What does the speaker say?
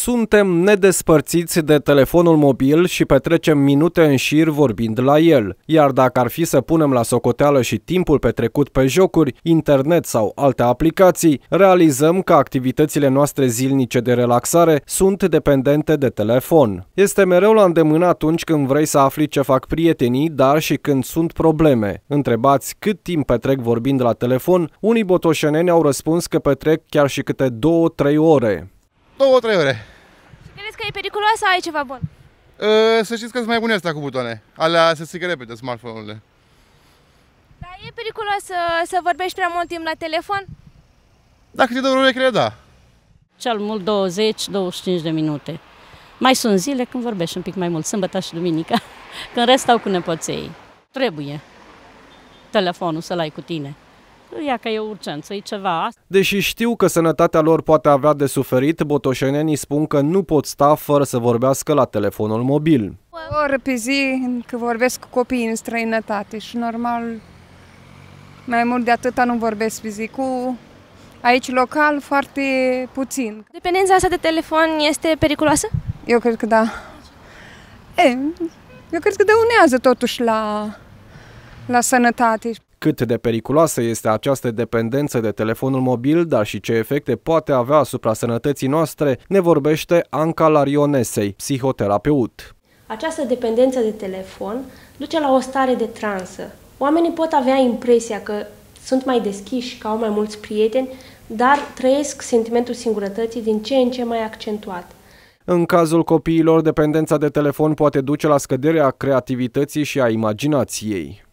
Suntem nedespărțiți de telefonul mobil și petrecem minute în șir vorbind la el, iar dacă ar fi să punem la socoteală și timpul petrecut pe jocuri, internet sau alte aplicații, realizăm că activitățile noastre zilnice de relaxare sunt dependente de telefon. Este mereu la îndemână atunci când vrei să afli ce fac prietenii, dar și când sunt probleme. Întrebați cât timp petrec vorbind la telefon, unii botoșeneni au răspuns că petrec chiar și câte 2-3 ore. 2-3 ore. Și credeți că e periculos sau ai ceva bun? Ă, să știți că sunt mai bune astea cu butoane. Alea se strică repede smartphone-urile. Dar e periculos să, să vorbești prea mult timp la telefon? Dacă te dă vreo recreie, da. Cel mult 20-25 de minute. Mai sunt zile când vorbești un pic mai mult, sâmbătă și duminica, când restau cu nepoței. Trebuie telefonul să-l ai cu tine că e urgență, e ceva. Deși știu că sănătatea lor poate avea de suferit, botoșenenii spun că nu pot sta fără să vorbească la telefonul mobil. O oră pe zi că vorbesc cu copiii în străinătate și normal mai mult de atâta nu vorbesc pe zi cu aici local foarte puțin. Dependența asta de telefon este periculoasă? Eu cred că da. E, eu cred că dăunează totuși la, la sănătate. Cât de periculoasă este această dependență de telefonul mobil, dar și ce efecte poate avea asupra sănătății noastre, ne vorbește Anca Larionesei, psihoterapeut. Această dependență de telefon duce la o stare de transă. Oamenii pot avea impresia că sunt mai deschiși, că au mai mulți prieteni, dar trăiesc sentimentul singurătății din ce în ce mai accentuat. În cazul copiilor, dependența de telefon poate duce la scăderea creativității și a imaginației.